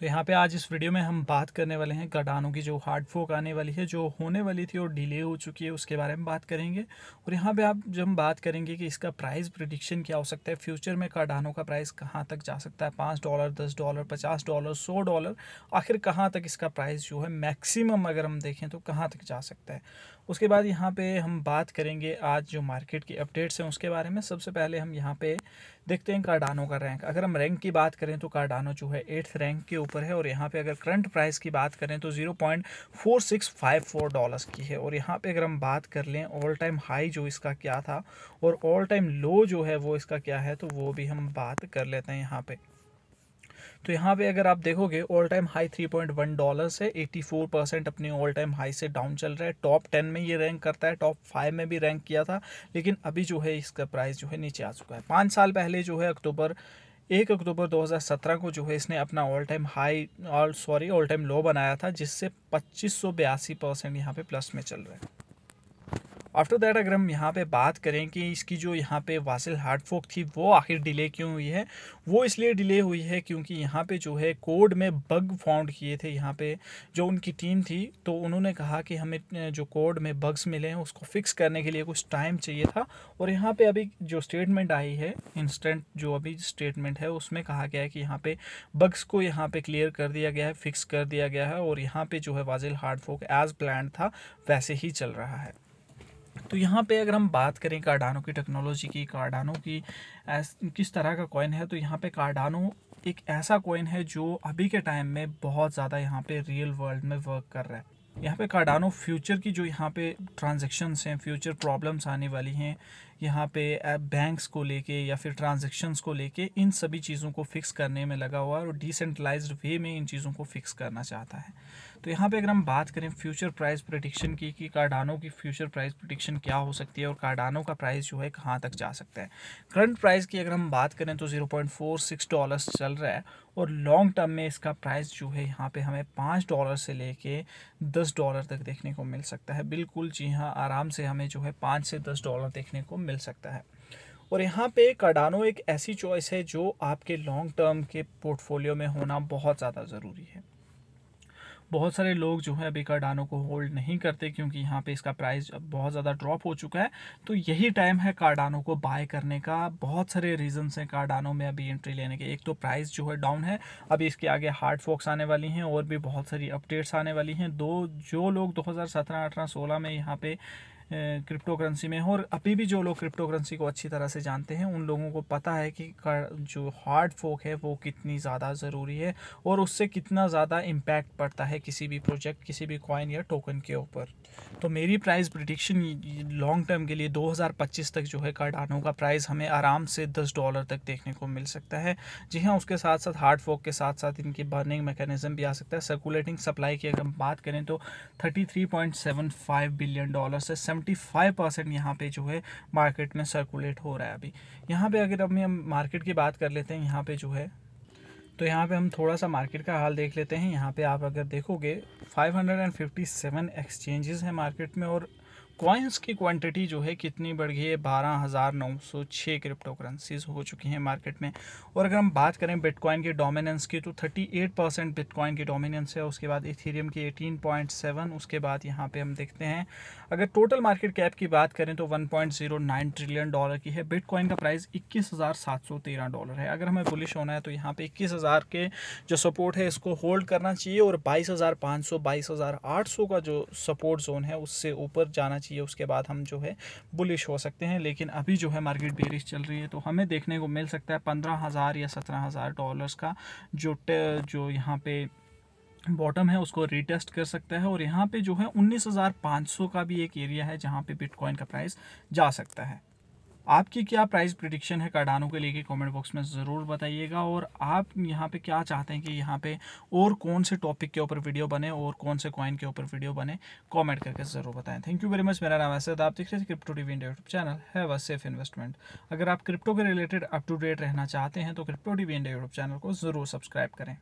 तो यहाँ पे आज इस वीडियो में हम बात करने वाले हैं कटानों की जो हार्ड फोक आने वाली है जो होने वाली थी और डिले हो चुकी है उसके बारे में बात करेंगे और यहाँ पे आप जब हम बात करेंगे कि इसका प्राइस प्रिडिक्शन क्या हो सकता है फ्यूचर में कटानों का प्राइस कहाँ तक जा सकता है पाँच डॉलर दस डॉलर पचास डॉलर सौ डॉलर आखिर कहाँ तक इसका प्राइस जो है मैक्सिमम अगर हम देखें तो कहाँ तक जा सकता है उसके बाद यहाँ पे हम बात करेंगे आज जो मार्केट की अपडेट्स हैं उसके बारे में सबसे पहले हम यहाँ पे देखते हैं कार्डानो का रैंक अगर हम रैंक की बात करें तो कार्डानो जो है एट्थ रैंक के ऊपर है और यहाँ पे अगर करंट प्राइस की बात करें तो zero point four six five four dollars की है और यहाँ पे अगर हम बात कर लें ऑल टाइम हाई जो इसका क्या था और ऑल टाइम लो जो है वो इसका क्या है तो वो भी हम बात कर लेते हैं यहाँ पर तो यहाँ पे अगर आप देखोगे all time high 3.1 point dollar है 84 परसेंट अपने ऑल टाइम हाई से डाउन चल रहा है टॉप 10 में ये रैंक करता है टॉप 5 में भी रैंक किया था लेकिन अभी जो है इसका प्राइस जो है नीचे आ चुका है पाँच साल पहले जो है अक्टूबर एक अक्टूबर 2017 को जो है इसने अपना ऑल टाइम हाई और सॉरी ऑल टाइम लो बनाया था जिससे पच्चीस सौ बयासी परसेंट यहाँ पे प्लस में चल रहा है आफ्टर दैट अगर हम यहाँ पे बात करें कि इसकी जो यहाँ पे वासिल फोक थी वो आखिर डिले क्यों हुई है वो इसलिए डिले हुई है क्योंकि यहाँ पे जो है कोड में बग फाउंड किए थे यहाँ पे जो उनकी टीम थी तो उन्होंने कहा कि हमें जो कोड में बग्स मिले हैं उसको फिक्स करने के लिए कुछ टाइम चाहिए था और यहाँ पर अभी जो स्टेटमेंट आई है इंस्टेंट जो अभी स्टेटमेंट है उसमें कहा गया है कि यहाँ पर बग्स को यहाँ पे क्लियर कर दिया गया है फिक्स कर दिया गया है और यहाँ पर जो है वाजिल फोक एज प्लान था वैसे ही चल रहा है तो यहाँ पे अगर हम बात करें कार्डानो की टेक्नोलॉजी की कार्डानो की किस तरह का कॉइन है तो यहाँ पे कार्डानो एक ऐसा कॉइन है जो अभी के टाइम में बहुत ज़्यादा यहाँ पे रियल वर्ल्ड में वर्क कर रहा है यहाँ पे कार्डानो फ्यूचर की जो यहाँ पे ट्रांजेक्शन हैं फ्यूचर प्रॉब्लम्स आने वाली हैं यहाँ पे बैंक्स को लेके या फिर ट्रांजेक्शन को लेके इन सभी चीज़ों को फिक्स करने में लगा हुआ है और डिसेंट्रलाइज वे में इन चीज़ों को फिक्स करना चाहता है तो यहाँ पे अगर हम बात करें फ्यूचर प्राइस प्रडिक्शन की कि कार्डानो की फ्यूचर प्राइस प्रडिक्शन क्या हो सकती है और कार्डानो का प्राइस जो है कहाँ तक जा सकता है करंट प्राइस की अगर हम बात करें तो ज़ीरो डॉलर्स चल रहा है और लॉन्ग टर्म में इसका प्राइस जो है यहाँ पे हमें पाँच डॉलर से लेके दस डॉलर तक देखने को मिल सकता है बिल्कुल जी हाँ आराम से हमें जो है पाँच से दस डॉलर देखने को मिल सकता है और यहाँ पे कार्डानो एक ऐसी चॉइस है जो आपके लॉन्ग टर्म के पोर्टफोलियो में होना बहुत ज़्यादा ज़रूरी है बहुत सारे लोग जो है अभी कार्डानो को होल्ड नहीं करते क्योंकि यहाँ पे इसका प्राइस बहुत ज़्यादा ड्रॉप हो चुका है तो यही टाइम है कार्डानो को बाय करने का बहुत सारे रीजंस हैं कार्डानो में अभी एंट्री लेने के एक तो प्राइस जो है डाउन है अभी इसके आगे हार्ड फॉक्स आने वाली हैं और भी बहुत सारी अपडेट्स आने वाली हैं दो जो लोग दो हज़ार में यहाँ पर क्रिप्टो करेंसी में और अभी भी जो लोग क्रिप्टो करेंसी को अच्छी तरह से जानते हैं उन लोगों को पता है कि जो हार्ड फोक है वो कितनी ज़्यादा ज़रूरी है और उससे कितना ज़्यादा इम्पैक्ट पड़ता है किसी भी प्रोजेक्ट किसी भी कॉइन या टोकन के ऊपर तो मेरी प्राइस प्रिडिक्शन लॉन्ग टर्म के लिए 2025 तक जो है कार्डानो का प्राइस हमें आराम से 10 डॉलर तक देखने को मिल सकता है जी हाँ उसके साथ साथ हार्ड फोक के साथ साथ इनकी बर्निंग मैकेनिज्म भी आ सकता है सर्कुलेटिंग सप्लाई की अगर हम बात करें तो 33.75 बिलियन डॉलर से सेवेंटी फाइव परसेंट यहाँ पे जो है मार्केट में सर्कुलेट हो रहा है अभी यहाँ पे अगर अभी हम मार्केट की बात कर लेते हैं यहाँ पे जो है तो यहाँ पे हम थोड़ा सा मार्केट का हाल देख लेते हैं यहाँ पे आप अगर देखोगे 557 एक्सचेंजेस हैं मार्केट में और कॉइन्स की क्वांटिटी जो है कितनी बढ़ गई है बारह हज़ार नौ सौ छः क्रिप्टो करेंसीज हो चुकी हैं मार्केट में और अगर हम बात करें बिटकॉइन के डोमिनेंस की तो थर्टी एट परसेंट बिटकॉइन की डोमिनेंस है उसके बाद इथेरियम की एटीन पॉइंट सेवन उसके बाद यहाँ पे हम देखते हैं अगर टोटल मार्केट कैप की बात करें तो one point zero nine trillion dollar की है बिटकॉइन का प्राइस इक्कीस हज़ार सात सौ तेरह डॉलर है अगर हमें बुलिश होना है तो यहाँ पे इक्कीस हज़ार के जो सपोर्ट है इसको होल्ड करना चाहिए और बाईस हज़ार पाँच सौ बाईस हज़ार आठ सौ का जो सपोर्ट जोन है उससे ऊपर जाना चाहिए उसके बाद हम जो है बुलिश हो सकते हैं लेकिन अभी जो है मार्केट बेरिश चल रही है तो हमें देखने को मिल सकता है पंद्रह हज़ार या सत्रह हज़ार डॉलर्स का जो जो यहाँ पे बॉटम है उसको रीटेस्ट कर सकता है और यहाँ पे जो है 19,500 का भी एक एरिया है जहाँ पे बिटकॉइन का प्राइस जा सकता है आपकी क्या प्राइस प्रिडिक्शन है कार्डानो के लेके कमेंट बॉक्स में ज़रूर बताइएगा और आप यहाँ पे क्या चाहते हैं कि यहाँ पे और कौन से टॉपिक के ऊपर वीडियो बने और कौन से कॉइन के ऊपर वीडियो बने कमेंट करके ज़रूर बताएं थैंक यू वेरी मच मेरा नाम असद आप देख रहे हैं crypto T India YouTube channel है व सेफ इन्वेस्टमेंट अगर आप क्रिप्टो के रिलेटेड अप टू डेट रहना चाहते हैं तो crypto T India YouTube channel को ज़रूर सब्सक्राइब करें